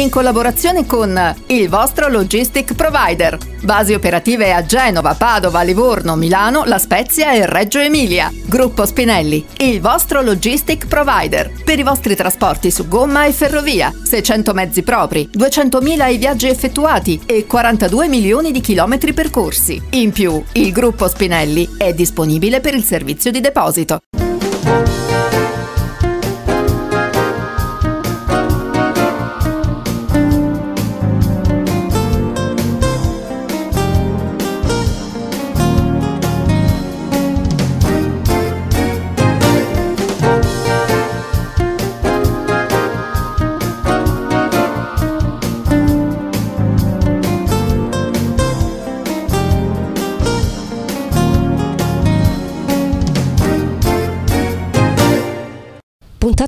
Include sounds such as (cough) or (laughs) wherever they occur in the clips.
in collaborazione con il vostro logistic provider. Basi operative a Genova, Padova, Livorno, Milano, La Spezia e Reggio Emilia. Gruppo Spinelli, il vostro logistic provider. Per i vostri trasporti su gomma e ferrovia, 600 mezzi propri, 200.000 i viaggi effettuati e 42 milioni di chilometri percorsi. In più, il gruppo Spinelli è disponibile per il servizio di deposito.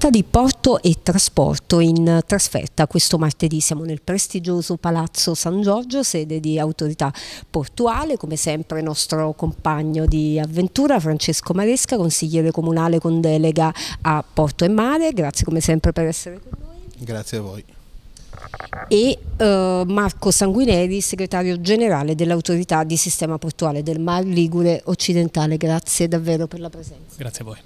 giornata di porto e trasporto in eh, trasferta. Questo martedì siamo nel prestigioso Palazzo San Giorgio, sede di autorità portuale, come sempre nostro compagno di avventura Francesco Maresca, consigliere comunale con delega a Porto e Mare. Grazie come sempre per essere con noi. Grazie a voi e eh, Marco Sanguineri, segretario generale dell'autorità di sistema portuale del Mar Ligure Occidentale. Grazie davvero per la presenza. Grazie a voi.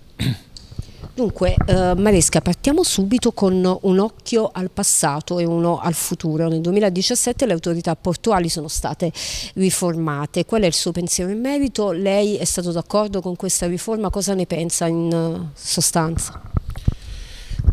Dunque, eh, Maresca, partiamo subito con un occhio al passato e uno al futuro. Nel 2017 le autorità portuali sono state riformate. Qual è il suo pensiero in merito? Lei è stato d'accordo con questa riforma? Cosa ne pensa in eh, sostanza?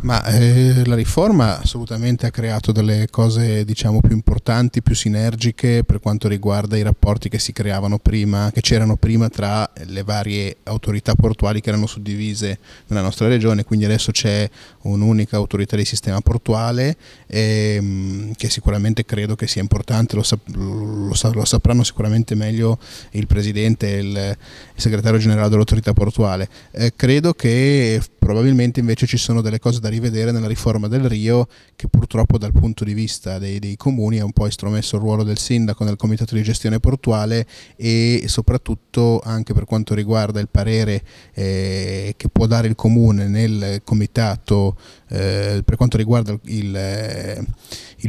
Ma eh, la riforma assolutamente ha creato delle cose diciamo, più importanti, più sinergiche per quanto riguarda i rapporti che si creavano prima, che c'erano prima tra le varie autorità portuali che erano suddivise nella nostra regione, quindi adesso c'è un'unica autorità di sistema portuale ehm, che sicuramente credo che sia importante, lo, sap lo, sa lo sapranno sicuramente meglio il Presidente e il, il segretario generale dell'autorità portuale. Eh, credo che probabilmente invece ci sono delle cose da rivedere nella riforma del Rio, che purtroppo dal punto di vista dei, dei comuni ha un po' estromesso il ruolo del sindaco nel comitato di gestione portuale e soprattutto anche per quanto riguarda il parere eh, che può dare il comune nel comitato eh, per quanto riguarda il, il, eh,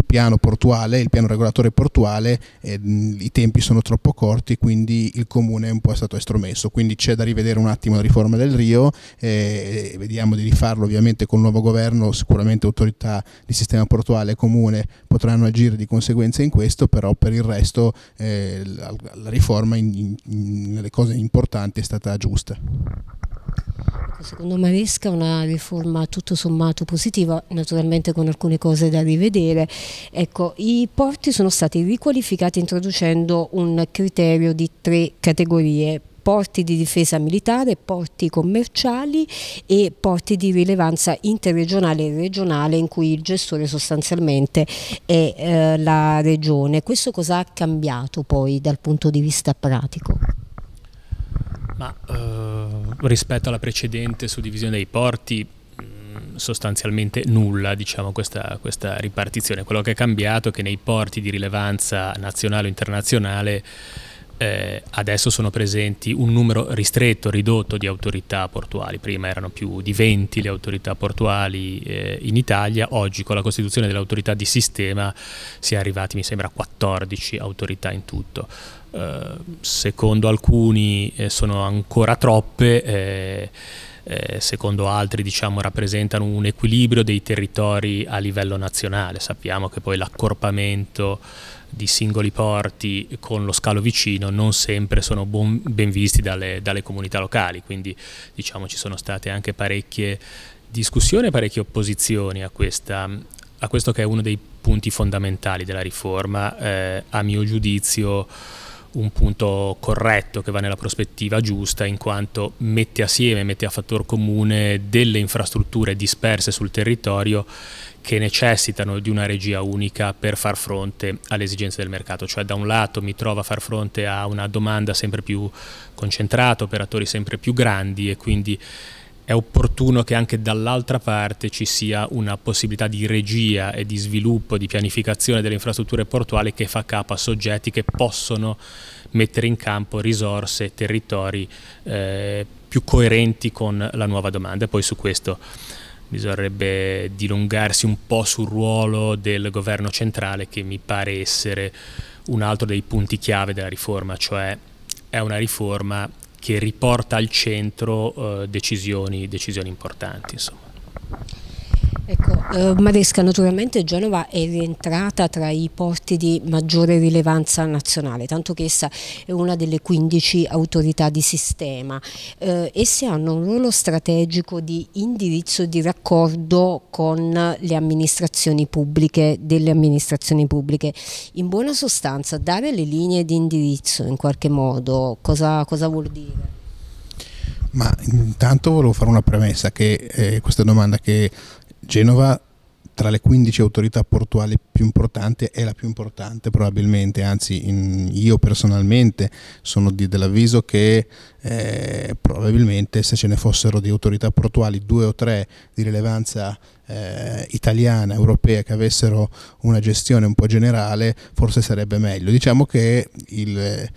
piano portuale, il piano regolatore portuale, eh, i tempi sono troppo corti, quindi il comune è un po' stato estromesso. Quindi c'è da rivedere un attimo la riforma del Rio, eh, vediamo di rifarlo ovviamente con il nuovo governo governo, sicuramente autorità di sistema portuale comune potranno agire di conseguenza in questo, però per il resto eh, la, la, riforma nelle cose importanti è stata giusta. Secondo Maresca una riforma tutto sommato positiva, naturalmente con alcune cose da rivedere. Ecco, I porti sono stati riqualificati introducendo un criterio di tre categorie porti di difesa militare, porti commerciali e porti di rilevanza interregionale e regionale in cui il gestore sostanzialmente è eh, la regione. Questo cosa ha cambiato poi dal punto di vista pratico? Ma, eh, rispetto alla precedente suddivisione dei porti mm, sostanzialmente nulla diciamo, questa, questa, ripartizione. Quello che è cambiato è che nei porti di rilevanza nazionale o internazionale eh, adesso sono presenti un numero ristretto, ridotto di autorità portuali, prima erano più di 20 le autorità portuali eh, in Italia, oggi con la costituzione dell'autorità di sistema si è arrivati mi sembra a 14 autorità in tutto. Eh, secondo alcuni eh, sono ancora troppe, eh, eh, secondo altri diciamo, rappresentano un equilibrio dei territori a livello nazionale, sappiamo che poi l'accorpamento di singoli porti con lo scalo vicino non sempre sono bon, ben visti dalle, dalle comunità locali, quindi diciamo ci sono state anche parecchie discussioni e parecchie opposizioni a questa, a questo che è uno dei punti fondamentali della riforma, eh, a mio giudizio un punto corretto che va nella prospettiva giusta in quanto mette assieme, mette a fattor comune delle infrastrutture disperse sul territorio che necessitano di una regia unica per far fronte alle esigenze del mercato, cioè da un lato mi trovo a far fronte a una domanda sempre più concentrata, operatori sempre più grandi e quindi è opportuno che anche dall'altra parte ci sia una possibilità di regia e di sviluppo, di pianificazione delle infrastrutture portuali che fa capo a soggetti che possono mettere in campo risorse, e territori eh, più coerenti con la nuova domanda. E poi su questo bisognerebbe dilungarsi un po' sul ruolo del governo centrale che mi pare essere un altro dei punti chiave della riforma, cioè è una riforma che riporta al centro eh, decisioni, decisioni, importanti. Insomma. Ecco, eh, Maresca, naturalmente Genova è rientrata tra i porti di maggiore rilevanza nazionale, tanto che essa è una delle 15 autorità di sistema. Eh, esse hanno un ruolo strategico di indirizzo e di raccordo con le amministrazioni pubbliche delle amministrazioni pubbliche. In buona sostanza, dare le linee di indirizzo in qualche modo, cosa, cosa vuol dire? Ma intanto volevo fare una premessa che eh, questa domanda che Genova tra le 15 autorità portuali più importanti è la più importante probabilmente, anzi in, io personalmente sono di, dell'avviso che eh, probabilmente se ce ne fossero di autorità portuali due o tre di rilevanza eh, italiana, europea, che avessero una gestione un po' generale, forse sarebbe meglio. Diciamo che il,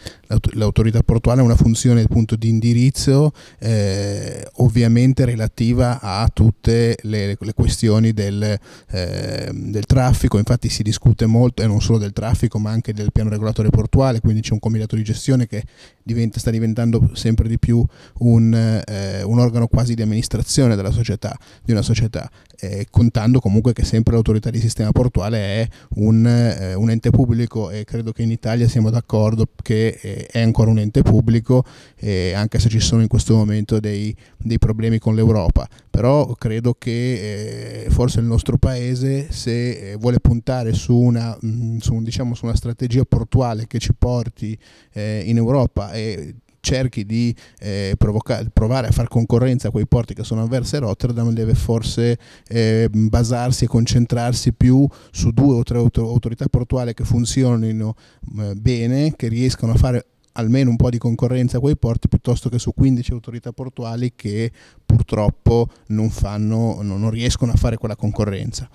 l'autorità portuale ha una funzione appunto, di indirizzo eh, ovviamente relativa a tutte le, le questioni del, eh, del traffico, infatti si discute molto, e non solo del traffico, ma anche del piano regolatore portuale, quindi c'è un comitato di gestione che diventa, sta diventando sempre sempre di più un, eh, un organo quasi di amministrazione della società, di una società, eh, contando comunque che sempre l'autorità di sistema portuale è un, eh, un, ente pubblico e credo che in Italia siamo d'accordo che eh, è ancora un ente pubblico, eh, anche se ci sono in questo momento dei, dei problemi con l'Europa, però credo che eh, forse il nostro paese se vuole puntare su una, mh, mm, su, diciamo, su una strategia portuale che ci porti in Europa e cerchi di eh, provoca- provare a far concorrenza a quei porti che sono avversi a Rotterdam deve forse eh, basarsi e concentrarsi più su due o tre autor- autorità portuali che funzionino eh, bene, che riescano a fare almeno un po' di concorrenza a quei porti piuttosto che su 15 autorità portuali che purtroppo non, fanno, non riescono a fare quella concorrenza.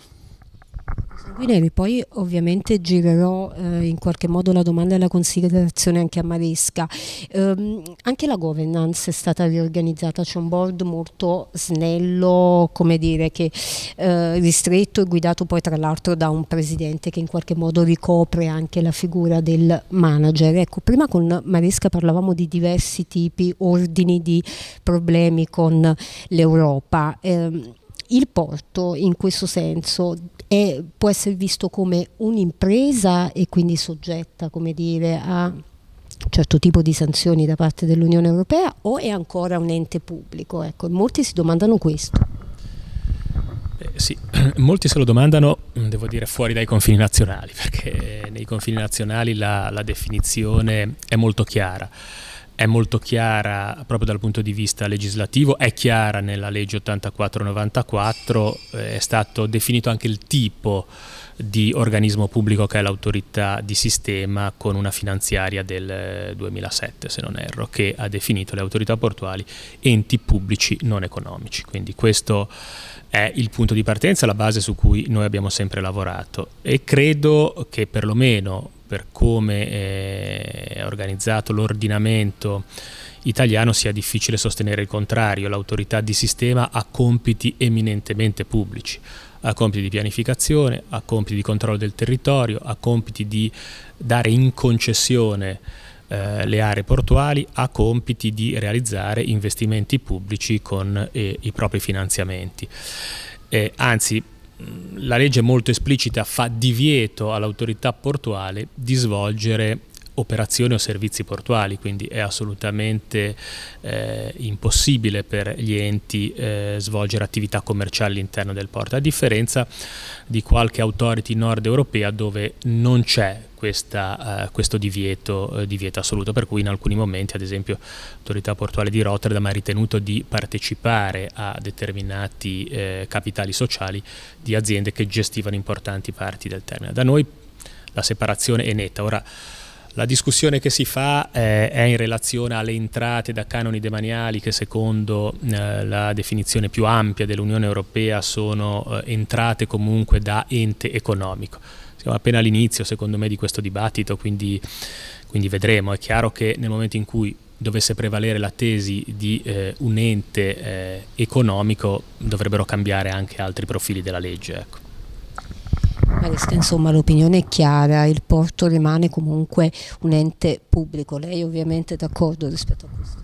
Guinelli, poi ovviamente girerò eh, in qualche modo la domanda e la considerazione anche a Maresca. Eh, anche la governance è stata riorganizzata, c'è un board molto snello, come dire, che eh, ristretto e guidato poi tra l'altro da un presidente che in qualche modo ricopre anche la figura del manager. Ecco, prima con Maresca parlavamo di diversi tipi, ordini di problemi con l'Europa. Eh, il porto in questo senso è, può essere visto come un'impresa e quindi soggetta dire, a un certo tipo di sanzioni da parte dell'Unione Europea o è ancora un ente pubblico? Ecco, molti si domandano questo. Eh, sì, (clears throat) molti se lo domandano, mm, devo dire, fuori dai confini nazionali, (laughs) perché nei confini nazionali la, la definizione è molto chiara è molto chiara proprio dal punto di vista legislativo, è chiara nella legge 8494, eh, è stato definito anche il tipo di organismo pubblico che è l'autorità di sistema con una finanziaria del 2007 eh, se non erro che ha definito le autorità portuali enti pubblici non economici quindi questo è il punto di partenza la base su cui noi abbiamo sempre lavorato e credo che perlomeno per come eh, è organizzato l'ordinamento italiano sia difficile sostenere il contrario, l'autorità di sistema ha compiti eminentemente pubblici ha compiti di pianificazione, ha compiti di controllo del territorio, ha compiti di dare in concessione eh, le aree portuali, ha compiti di realizzare investimenti pubblici con eh, i propri finanziamenti. Eh, anzi, la legge è molto esplicita, fa divieto all'autorità portuale di svolgere operazioni o servizi portuali, quindi è assolutamente eh, impossibile per gli enti eh, svolgere attività commerciali all'interno del porto, a differenza di qualche authority nord europea dove non c'è questa, uh, questo divieto, uh, divieto, assoluto, per cui in alcuni momenti, ad esempio, l'autorità portuale di Rotterdam ha ritenuto di partecipare a determinati eh, capitali sociali di aziende che gestivano importanti parti del termine. Da noi la separazione è netta. Ora, la discussione che si fa eh, è in relazione alle entrate da canoni demaniali che secondo eh, la definizione più ampia dell'Unione Europea sono eh, entrate comunque da ente economico. Siamo appena all'inizio secondo me di questo dibattito, quindi, quindi, vedremo. È chiaro che nel momento in cui dovesse prevalere la tesi di eh, un ente eh, economico dovrebbero cambiare anche altri profili della legge. Ecco. Maresca, insomma l'opinione è chiara, il porto rimane comunque un ente pubblico, lei ovviamente è d'accordo rispetto a questo?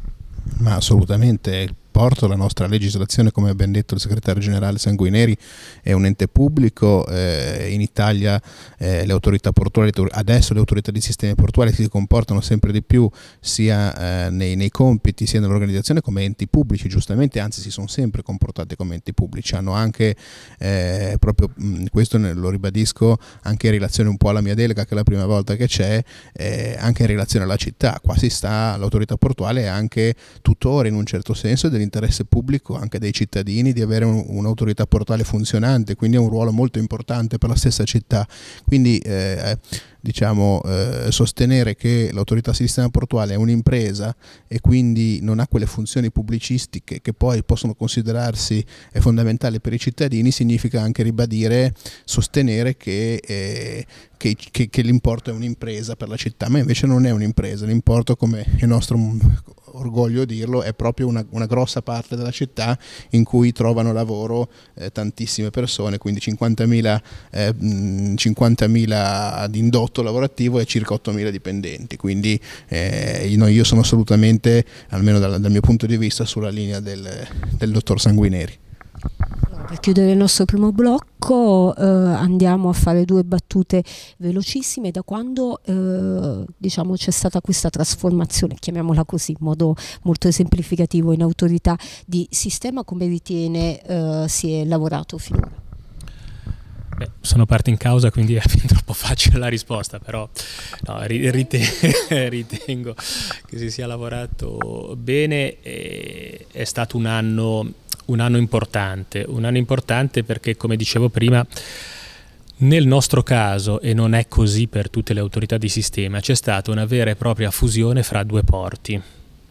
Ma assolutamente, rapporto alla nostra legislazione, come ha ben detto il segretario generale Sanguineri, è un ente pubblico, eh, in Italia eh, le autorità portuali, adesso le autorità di sistemi portuali si comportano sempre di più sia eh, nei, nei, compiti sia nell'organizzazione come enti pubblici, giustamente, anzi si sono sempre comportate come enti pubblici, hanno anche eh, proprio mh, mm, questo lo ribadisco anche in relazione un po' alla mia delega che è la prima volta che c'è, eh, anche in relazione alla città, qua si sta l'autorità portuale è anche tutore in un certo senso dell'interno l'interesse pubblico anche dei cittadini di avere un'autorità portale funzionante, quindi è un ruolo molto importante per la stessa città. Quindi eh, diciamo, eh, sostenere che l'autorità di sistema portuale è un'impresa e quindi non ha quelle funzioni pubblicistiche che poi possono considerarsi eh, fondamentali per i cittadini significa anche ribadire, sostenere che, eh, che, che, che l'importo è un'impresa per la città, ma invece non è un'impresa, l'importo come il nostro orgoglio dirlo, è proprio una, una, grossa parte della città in cui trovano lavoro eh, tantissime persone, quindi 50.000, eh, 50.000 di indotto lavorativo e circa 8.000 dipendenti, quindi eh, no, io sono assolutamente, almeno dal, dal, mio punto di vista, sulla linea del, del dottor Sanguineri. Per chiudere il nostro primo blocco eh, andiamo a fare due battute velocissime da quando eh, diciamo, c'è stata questa trasformazione, chiamiamola così in modo molto esemplificativo, in autorità di sistema, come ritiene eh, si è lavorato finora? Beh, sono parte in causa, quindi è (laughs) fin troppo facile la risposta, però no, (laughs) ritengo che si sia lavorato bene. è stato un anno un anno importante, un anno importante perché come dicevo prima nel nostro caso, e non è così per tutte le autorità di sistema, c'è stata una vera e propria fusione fra due porti,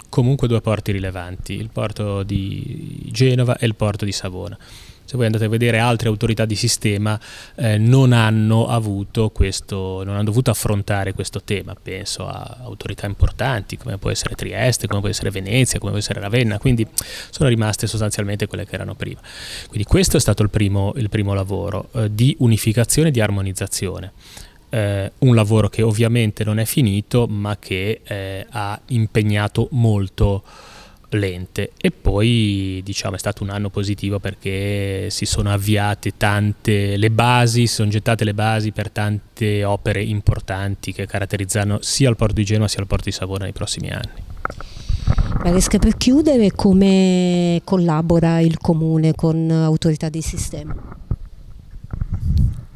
comunque due porti rilevanti, il porto di Genova e il porto di Savona se voi andate a vedere altre autorità di sistema, eh, non, hanno questo, non hanno dovuto affrontare questo tema. Penso a autorità importanti come può essere Trieste, come può essere Venezia, come può essere Ravenna, quindi sono rimaste sostanzialmente quelle che erano prima. Quindi questo è stato il primo, il primo lavoro eh, di unificazione e di armonizzazione. Eh, un lavoro che ovviamente non è finito ma che eh, ha impegnato molto lente e poi diciamo è stato un anno positivo perché si sono avviate tante le basi, si sono gettate le basi per tante opere importanti che caratterizzano sia il porto di Genova sia il porto di Savona nei prossimi anni. Maresca per chiudere, come collabora il comune con autorità di sistema?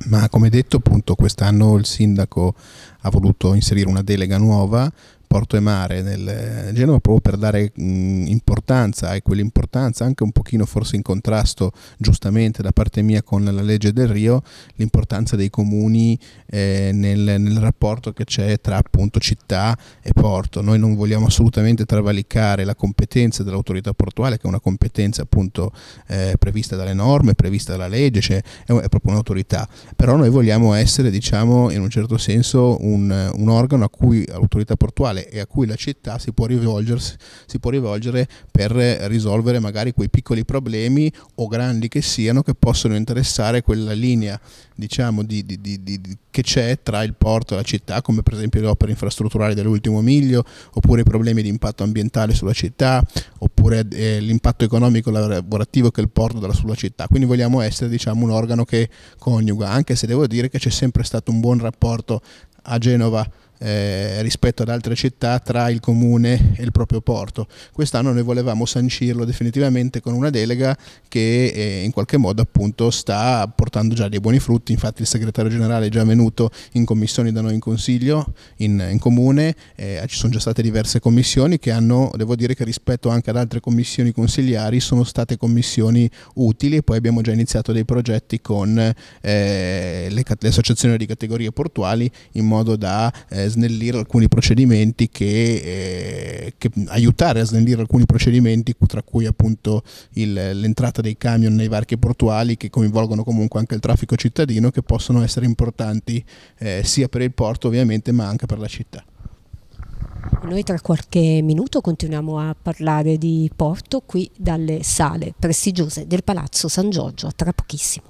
Ma come detto appunto quest'anno il sindaco ha voluto inserire una delega nuova Porto e Mare nel eh, Genova proprio per dare mh, importanza e quell'importanza anche un pochino forse in contrasto giustamente da parte mia con la legge del Rio l'importanza dei comuni eh, nel, nel, rapporto che c'è tra appunto città e porto noi non vogliamo assolutamente travalicare la competenza dell'autorità portuale che è una competenza appunto eh, prevista dalle norme prevista dalla legge cioè è, è, proprio un'autorità però noi vogliamo essere diciamo in un certo senso un, un organo a cui l'autorità portuale locale e a cui la città si può, si può rivolgere per risolvere magari quei piccoli problemi o grandi che siano che possono interessare quella linea diciamo, di, di, di, che c'è tra il porto e la città, come per esempio le opere infrastrutturali dell'ultimo miglio, oppure i problemi di impatto ambientale sulla città, oppure eh, l'impatto economico e lavorativo che il porto dà sulla città. Quindi vogliamo essere diciamo, un organo che coniuga, anche se devo dire che c'è sempre stato un buon rapporto a Genova eh, rispetto ad altre città tra il comune e il proprio porto. Quest'anno noi volevamo sancirlo definitivamente con una delega che eh, in qualche modo appunto sta portando già dei buoni frutti, infatti il segretario generale è già venuto in commissioni da noi in consiglio, in, in comune, eh, ci sono già state diverse commissioni che hanno, devo dire che rispetto anche ad altre commissioni consigliari sono state commissioni utili e poi abbiamo già iniziato dei progetti con eh, le, le, associazioni di categorie portuali in modo da eh, snellire alcuni procedimenti che, eh, che aiutare a snellire alcuni procedimenti tra cui appunto il, l'entrata dei camion nei varchi portuali che coinvolgono comunque anche il traffico cittadino che possono essere importanti eh, sia per il porto ovviamente ma anche per la città. Noi tra qualche minuto continuiamo a parlare di porto qui dalle sale prestigiose del Palazzo San Giorgio, tra pochissimo.